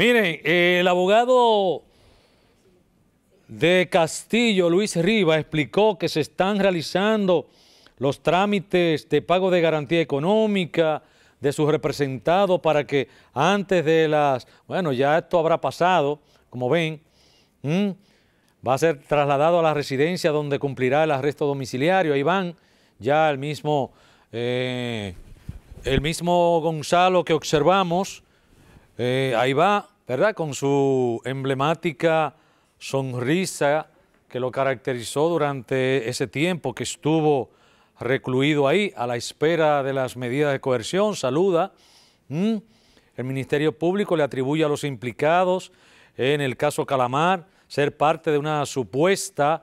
Miren, el abogado de Castillo, Luis Riva, explicó que se están realizando los trámites de pago de garantía económica de sus representados para que antes de las... Bueno, ya esto habrá pasado, como ven, va a ser trasladado a la residencia donde cumplirá el arresto domiciliario. Ahí van ya el mismo, eh, el mismo Gonzalo que observamos, eh, ahí va ¿verdad? Con su emblemática sonrisa que lo caracterizó durante ese tiempo que estuvo recluido ahí a la espera de las medidas de coerción, saluda. El Ministerio Público le atribuye a los implicados en el caso Calamar ser parte de una supuesta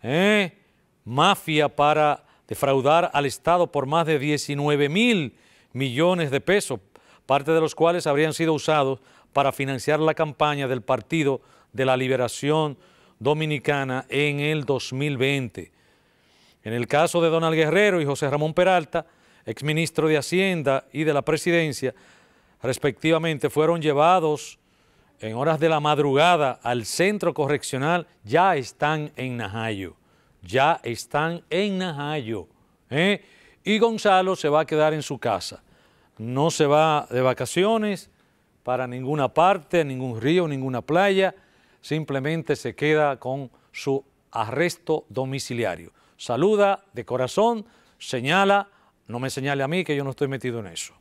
¿eh? mafia para defraudar al Estado por más de 19 mil millones de pesos, parte de los cuales habrían sido usados para financiar la campaña del Partido de la Liberación Dominicana en el 2020. En el caso de Donald Guerrero y José Ramón Peralta, exministro de Hacienda y de la Presidencia, respectivamente, fueron llevados en horas de la madrugada al centro correccional, ya están en Najayo, ya están en Najayo. ¿eh? Y Gonzalo se va a quedar en su casa, no se va de vacaciones, para ninguna parte, ningún río, ninguna playa, simplemente se queda con su arresto domiciliario. Saluda de corazón, señala, no me señale a mí que yo no estoy metido en eso.